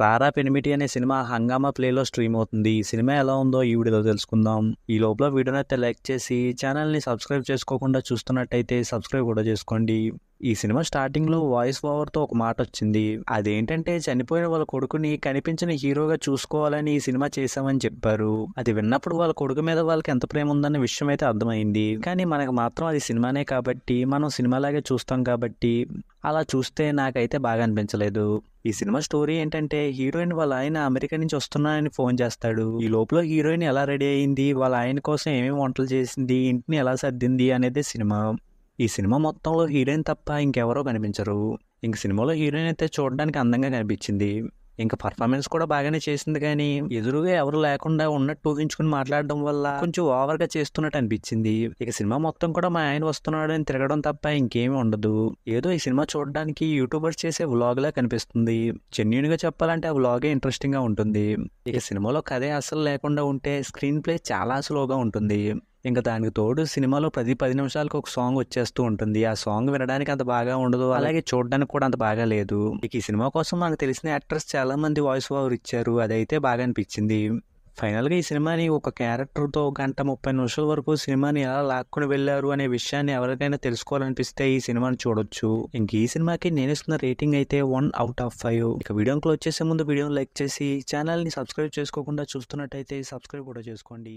సారా పెనిమిటి అనే సినిమా హంగామా ప్లేలో స్ట్రీమ్ అవుతుంది ఈ సినిమా ఎలా ఉందో ఈ వీడియోలో తెలుసుకుందాం ఈ లోపల వీడియోనైతే లైక్ చేసి ఛానల్ని సబ్స్క్రైబ్ చేసుకోకుండా చూస్తున్నట్టయితే సబ్స్క్రైబ్ కూడా చేసుకోండి ఈ సినిమా స్టార్టింగ్లో వాయిస్ ఓవర్తో ఒక మాట వచ్చింది అదేంటంటే చనిపోయిన వాళ్ళ కొడుకుని కనిపించిన హీరోగా చూసుకోవాలని ఈ సినిమా చేశామని చెప్పారు అది విన్నప్పుడు వాళ్ళ కొడుకు మీద వాళ్ళకి ఎంత ప్రేమ ఉందన్న విషయం అయితే అర్థమైంది కానీ మనకు మాత్రం అది సినిమానే కాబట్టి మనం సినిమాలాగే చూస్తాం కాబట్టి అలా చూస్తే నాకైతే బాగా అనిపించలేదు ఈ సినిమా స్టోరీ ఏంటంటే హీరోయిన్ వాళ్ళ ఆయన అమెరికా నుంచి వస్తున్నానని ఫోన్ చేస్తాడు ఈ లోపల హీరోయిన్ ఎలా రెడీ అయింది వాళ్ళ ఆయన కోసం ఏమేమి వంటలు చేసింది ఇంటిని ఎలా సర్దింది అనేది సినిమా ఈ సినిమా మొత్తంలో హీరోయిన్ తప్ప ఇంకెవరో కనిపించరు ఇంక సినిమాలో హీరోయిన్ అయితే చూడడానికి అందంగా కనిపించింది ఇంకా పర్ఫార్మెన్స్ కూడా బాగానే చేసింది కానీ ఎదురుగా ఎవరు లేకుండా ఉన్నట్టు ఊహించుకుని మాట్లాడడం వల్ల కొంచెం ఓవర్ గా చేస్తున్నట్టు అనిపించింది ఇక సినిమా మొత్తం కూడా మా ఆయన వస్తున్నాడు అని తిరగడం తప్ప ఇంకేమీ ఉండదు ఏదో ఈ సినిమా చూడడానికి యూట్యూబర్స్ చేసే వ్లాగ్ లా కనిపిస్తుంది జెన్యున్ గా చెప్పాలంటే ఆ వ్లాగే ఇంట్రెస్టింగ్ గా ఉంటుంది ఇక సినిమాలో కథే అసలు లేకుండా ఉంటే స్క్రీన్ ప్లే చాలా స్లోగా ఉంటుంది ఇంకా దానికి తోడు సినిమాలో ప్రతి పది నిమిషాలకు ఒక సాంగ్ వచ్చేస్తూ ఉంటుంది ఆ సాంగ్ వినడానికి అంత బాగా ఉండదు అలాగే చూడడానికి కూడా అంత బాగా లేదు ఈ సినిమా కోసం నాకు తెలిసిన యాక్టర్స్ చాలా మంది వాయిస్ ఓవర్ ఇచ్చారు అదైతే బాగా అనిపించింది ఫైనల్గా ఈ సినిమాని ఒక క్యారెక్టర్తో గంట ముప్పై నిమిషాల వరకు సినిమాని ఎలా లాక్కుని వెళ్ళారు అనే విషయాన్ని ఎవరికైనా తెలుసుకోవాలనిపిస్తే ఈ సినిమాని చూడొచ్చు ఇంక ఈ సినిమాకి నేను ఇస్తున్న రేటింగ్ అయితే వన్ అవుట్ ఆఫ్ ఫైవ్ ఇక వీడియో క్లోజ్ చేసే ముందు వీడియోని లైక్ చేసి ఛానల్ని సబ్స్క్రైబ్ చేసుకోకుండా చూస్తున్నట్టయితే సబ్స్క్రైబ్ కూడా చేసుకోండి